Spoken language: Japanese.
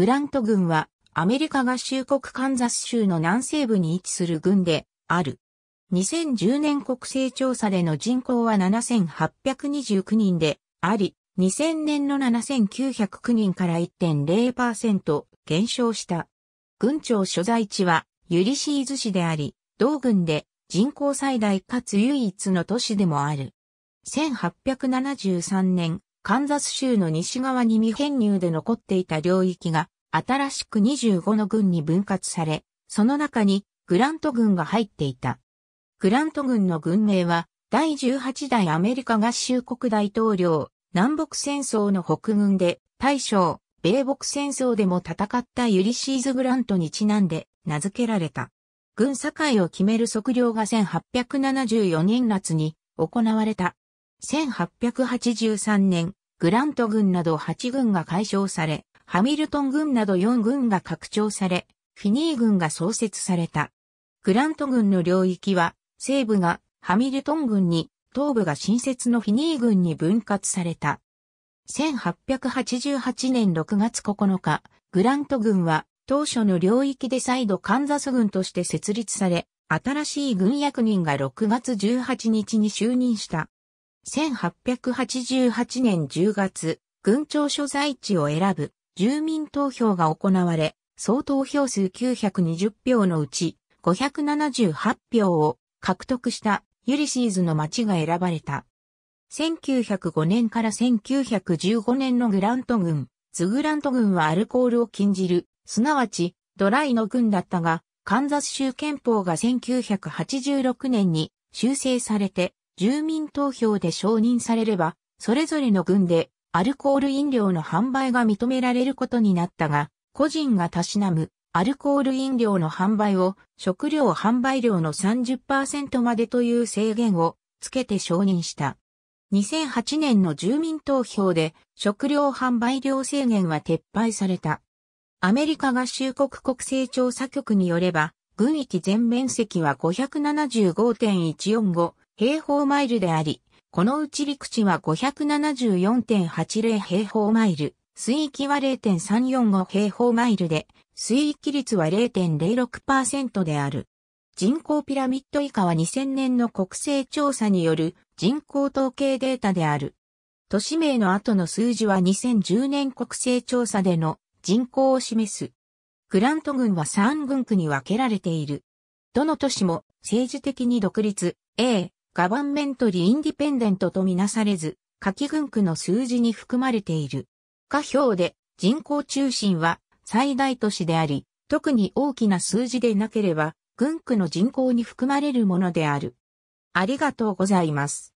グラント軍はアメリカ合衆国カンザス州の南西部に位置する軍である。2010年国勢調査での人口は7829人であり、2000年の7909人から1.0%減少した。郡庁所在地はユリシーズ市であり、同軍で人口最大かつ唯一の都市でもある。1873年、カンザス州の西側に未編入で残っていた領域が、新しく25の軍に分割され、その中にグラント軍が入っていた。グラント軍の軍名は、第18代アメリカ合衆国大統領、南北戦争の北軍で、大将、米北戦争でも戦ったユリシーズ・グラントにちなんで名付けられた。軍境を決める測量が1874年夏に行われた1883年、グラント軍など8軍が解消され、ハミルトン軍など4軍が拡張され、フィニー軍が創設された。グラント軍の領域は、西部がハミルトン軍に、東部が新設のフィニー軍に分割された。1888年6月9日、グラント軍は当初の領域で再度カンザス軍として設立され、新しい軍役人が6月18日に就任した。1888年10月、郡庁所在地を選ぶ住民投票が行われ、総投票数920票のうち578票を獲得したユリシーズの町が選ばれた。1905年から1915年のグラント軍、ズグラント軍はアルコールを禁じる、すなわちドライの軍だったが、カンザス州憲法が1986年に修正されて住民投票で承認されれば、それぞれの郡でアルコール飲料の販売が認められることになったが、個人がたしなむアルコール飲料の販売を食料販売量の30%までという制限をつけて承認した。2008年の住民投票で食料販売量制限は撤廃された。アメリカ合衆国国勢調査局によれば、軍域全面積は575.145平方マイルであり、このうち陸地は574.80平方マイル、水域は0.345平方マイルで、水域率は0.06%である。人口ピラミッド以下は2000年の国勢調査による人口統計データである。都市名の後の数字は2010年国勢調査での人口を示す。グラント群は3群区に分けられている。どの都市も政治的に独立、A、ガバンメントリインディペンデントとみなされず、下記群区の数字に含まれている。下表で人口中心は最大都市であり、特に大きな数字でなければ、軍区の人口に含まれるものである。ありがとうございます。